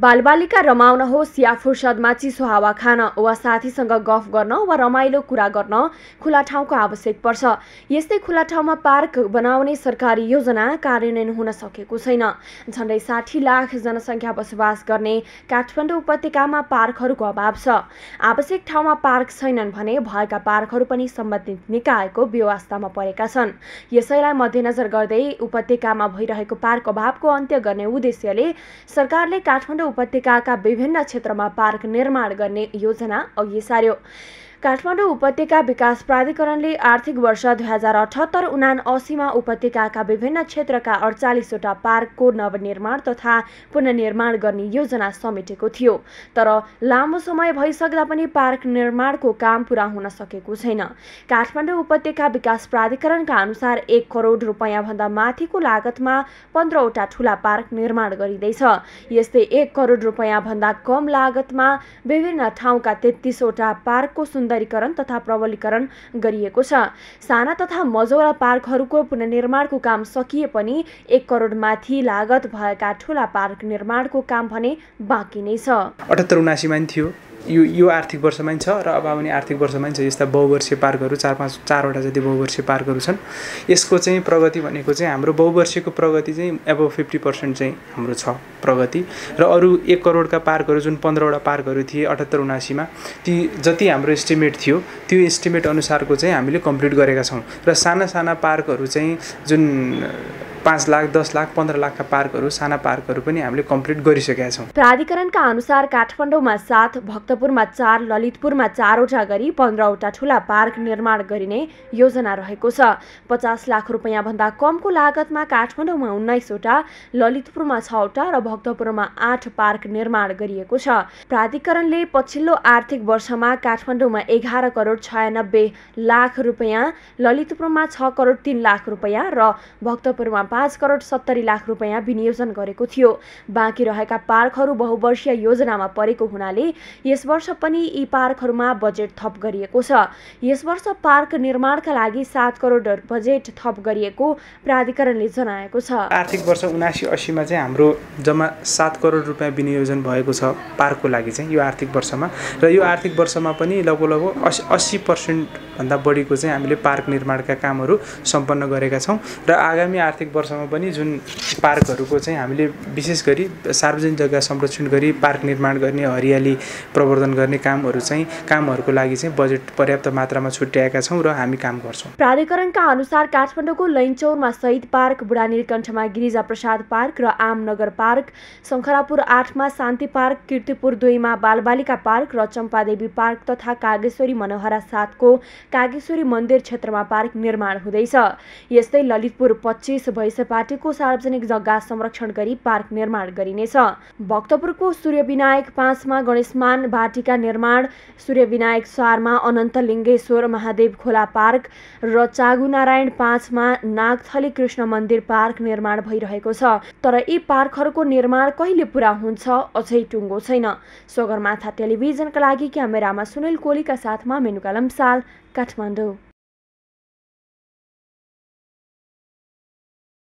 बालबालिका रमाउन होस् या फुर्सदमा चिसो हावा खान वा साथीसँग गफ गर्न वा रमाइलो कुरा गर्न खुला ठाउँको आवश्यक पर्छ यस्तै खुला ठाउँमा पार्क बनाउने सरकारी योजना कार्यान्वयन हुन सकेको छैन झन्डै साठी लाख जनसङ्ख्या बसोबास गर्ने काठमाडौँ उपत्यकामा पार्कहरूको अभाव छ आवश्यक ठाउँमा पार्क छैनन् भने भएका पार्कहरू पनि सम्बन्धित निकायको व्यवस्थामा परेका छन् यसैलाई मध्यनजर गर्दै उपत्यकामा भइरहेको पार्क अभावको अन्त्य गर्ने उद्देश्यले सरकारले काठमाडौँ उपत्यका उपत्यकाका विभिन्न क्षेत्रमा पार्क निर्माण गर्ने योजना अघि सार्यो काठमाडौँ उपत्यका विकास प्राधिकरणले आर्थिक वर्ष दुई हजार अठहत्तर उनान असीमा उपत्यकाका विभिन्न क्षेत्रका अडचालिसवटा पार्कको नवनिर्माण तथा पुननिर्माण गर्ने योजना समेटेको थियो तर लामो समय भइसक्दा पनि पार्क निर्माणको काम पुरा हुन सकेको छैन काठमाडौँ उपत्यका विकास प्राधिकरणका अनुसार एक करोड रुपियाँभन्दा माथिको लागतमा पन्ध्रवटा ठुला पार्क निर्माण गरिँदैछ यस्तै एक करोड रुपियाँभन्दा कम लागतमा विभिन्न ठाउँका तेत्तिसवटा पार्कको सुन्दर सौन्दर्यीकरण तथा प्रबलीकरण गरिएको छ साना तथा मजौरा पार्कहरूको पुननिर्माणको काम सकिए पनि एक करोडमाथि लागत भएका ठुला पार्क निर्माणको काम भने बाँकी नै छ अठहत्तर उनासीमा थियो यो यो आर्थिक वर्षमै छ र अब आउने आर्थिक वर्षमै छ यस्ता बहुवर्षीय पार्कहरू चार पाँच चारवटा जति बहुवर्षीय पार्कहरू छन् यसको चाहिँ प्रगति भनेको चाहिँ हाम्रो बहुवर्षीयको प्रगति चाहिँ एबभ फिफ्टी पर्सेन्ट चाहिँ हाम्रो छ प्रगति र अरू एक करोडका पार्कहरू जुन पन्ध्रवटा पार्कहरू थिए अठहत्तर उनासीमा ती जति हाम्रो इस्टिमेट थियो त्यो इस्टिमेट अनुसारको चाहिँ हामीले कम्प्लिट गरेका छौँ र साना साना पार्कहरू चाहिँ जुन पाँच लाख दस लाख पन्ध्र लाखका पार्कहरू साना पार्कहरू पनि हामीले कम्प्लिट गरिसकेका छौँ प्राधिकरणका अनुसार काठमाडौँमा सात भक्तपुरमा चार ललितपुरमा चारवटा गरी पन्ध्रवटा ठुला पार्क निर्माण गरिने योजना रहेको छ पचास लाख भन्दा कमको लागतमा काठमाडौँमा उन्नाइसवटा ललितपुरमा छवटा र भक्तपुरमा आठ पार्क निर्माण गरिएको छ प्राधिकरणले पछिल्लो आर्थिक वर्षमा काठमाडौँमा एघार करोड छयानब्बे लाख रुपियाँ ललितपुरमा छ करोड तिन लाख रुपियाँ र भक्तपुरमा पाँच करोड सत्तरी लाख रुपियाँ विनियोजन गरेको थियो बाँकी रहेका पार्कहरू बहुवर्षीय योजनामा परेको हुनाले यस वर्ष पनि यी पार्कहरूमा बजेट थप गरिएको छ यस वर्ष पार्क निर्माणका लागि सात करोड बजेट थप गरिएको प्राधिकरणले जनाएको छ आर्थिक वर्ष उनासी असीमा चाहिँ हाम्रो जम्मा सात करोड रुपियाँ विनियोजन भएको छ पार्कको लागि चाहिँ यो आर्थिक वर्षमा र यो आर्थिक वर्षमा पनि लगभग लगभग असी अस्सी पर्सेन्टभन्दा बढीको चाहिँ हामीले पार्क निर्माणका कामहरू सम्पन्न गरेका छौँ र आगामी आर्थिक वर्ष वर्षसम्म पनि जुन पार्कहरूको चाहिँ हामीले विशेष गरी सार्वजनिक जग्गा संरक्षण गरी पार्क निर्माण गर्ने हरियाली प्रवर्धन गर्ने कामहरू चाहिँ कामहरूको लागि चाहिँ बजेट पर्याप्त मात्रामा छुट्याएका छौँ र हामी काम गर्छौँ प्राधिकरणका अनुसार काठमाडौँको लैनचौरमा शहीद पार्क निरकण्ठमा गिरिजा प्रसाद पार्क र आम नगर पार्क शङ्खरापुर आठमा शान्ति पार्क किर्तिपुर दुईमा बालबालिका पार्क र चम्पादेवी पार्क तथा कागेश्वरी मनोहरा सातको कागेश्वरी मन्दिर क्षेत्रमा पार्क निर्माण हुँदैछ यस्तै ललितपुर पच्चिस भैस पार्टीको सार्वजनिक जग्गा संरक्षण गरी पार्क निर्माण गरिनेछ भक्तपुरको सूर्य विनायक पाँचमा गणेशमान भाटिका निर्माण सूर्य विनायक चारमा अनन्त लिङ्गेश्वर महादेव खोला पार्क र चागुनारायण पाँचमा नागथली कृष्ण मन्दिर पार्क निर्माण भइरहेको छ तर यी पार्कहरूको निर्माण कहिले पुरा हुन्छ अझै टुङ्गो छैन सगरमाथा टेलिभिजनका लागि क्यामेरामा सुनिल कोलीका साथमा मेनुका लम्साल काठमाडौँ